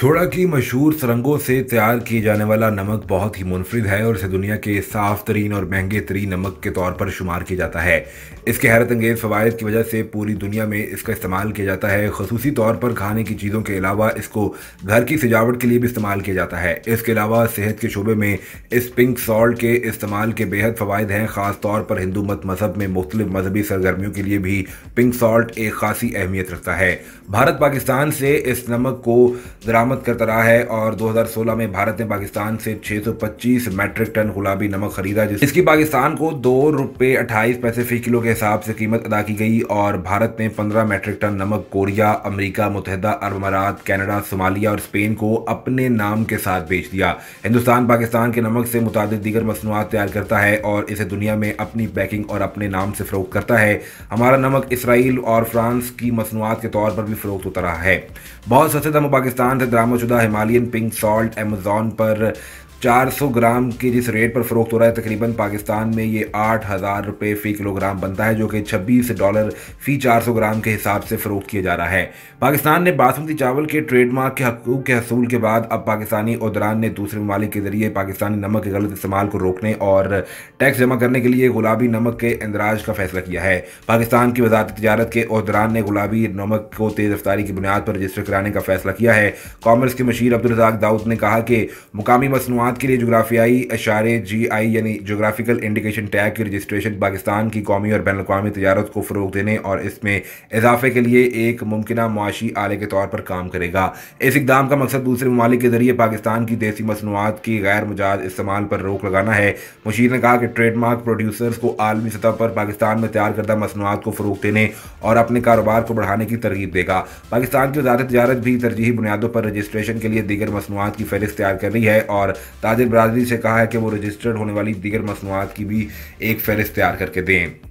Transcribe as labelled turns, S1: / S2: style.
S1: खोड़ा की मशहूर सुरंगों से तैयार किए जाने वाला नमक बहुत ही मुनफरद है और इसे दुनिया के साफ तरीन और महंगे तरीन नमक के तौर पर शुमार किया जाता है इसके हैरत अंगेज़ फ़वाद की वजह से पूरी दुनिया में इसका इस्तेमाल किया जाता है खसूसी तौर पर खाने की चीज़ों के अलावा इसको घर की सजावट के लिए भी इस्तेमाल किया जाता है इसके अलावा सेहत के शुबे में इस पिंक सॉल्ट के इस्तेमाल के बेहद फ़वाद हैं ख़ास तौर पर हिंदू मत मजहब में मुख्तु मजहबी सरगर्मियों के लिए भी पिंक सॉल्ट एक खासी अहमियत रखता है भारत पाकिस्तान से इस नमक को दराम बरामद करता रहा है और 2016 में भारत ने पाकिस्तान से 625 मैट्रिक टन गुलाबी नमक खरीदा जिसकी पाकिस्तान को दो रुपए अट्ठाईस पैसे फी किलो के हिसाब से कीमत अदा की गई और भारत ने 15 मैट्रिक टन नमक कोरिया अमरीका मुतहदा अरब अमारात कैनेडा सोमालिया और स्पेन को अपने नाम के साथ बेच दिया हिंदुस्तान पाकिस्तान के नमक से मुताद दीगर मसनूआत तैयार करता है और इसे दुनिया में अपनी पैकिंग और अपने नाम से फ़रोख करता है हमारा नमक इसराइल और फ्रांस की मसनूआत के तौर पर भी फ़रोख्त होता रहा है बहुत सस्ते दामों पाकिस्तान से बरामद हिमालयन पिंक सॉल्ट एमेजॉन पर 400 ग्राम की जिस रेट पर फरोख्त हो रहा है तकरीबन पाकिस्तान में ये आठ हज़ार रुपये फ़ी किलोग्राम बनता है जो कि 26 डॉलर फ़ी 400 ग्राम के हिसाब से फ़रोख्त किया जा रहा है पाकिस्तान ने बासमती चावल के ट्रेडमार्क के हकूक के हसूल के बाद अब पाकिस्तानी उदरान ने दूसरे ममालिक के ज़रिए पाकिस्तानी नमक के गलत इस्तेमाल को रोकने और टैक्स जमा करने के लिए गुलाबी नमक के इंदराज का फैसला किया है पाकिस्तान की वजारत तजारत के उदरान ने गुलाबी नमक को तेज़ रफ्तारी की बुनियाद पर रजिस्टर कराने का फैसला किया है कॉमर्स के मशीर अब्दुलरजाक दाऊद ने कहा कि मुकामी मसनूआत खदमात के लिए जोग्राफियाई अशारे जी आई यानी जोग्राफिकल इंडिकेशन टैग की रजिस्ट्रेशन पाकिस्तान की कौमी और बैन अवी तजारत को फ़रोग देने और इसमें इजाफे के लिए एक मुमकिन मुआशी आले के तौर पर काम करेगा इस इकदाम का मकसद दूसरे ममालिक के जरिए पाकिस्तान की देसी मसनूआत की गैर मुजाद इस्तेमाल पर रोक लगाना है मुशीर ने कहा कि ट्रेडमार्क प्रोड्यूसर्स को आलमी सतह पर पाकिस्तान में तैयार करदा मसनूआत को फ़रोग देने और अपने कारोबार को बढ़ाने की तरगीब देगा पाकिस्तान की वजारत तजारत भी तरजीही बुनियादों पर रजिस्ट्रेशन के लिए दीगर मसनूआत की फहरिस्त तैयार कर रही है और ताजिर बरदरी से कहा है कि वो रजिस्टर्ड होने वाली दीगर मसनूआत की भी एक फहरिस्त तैयार करके दें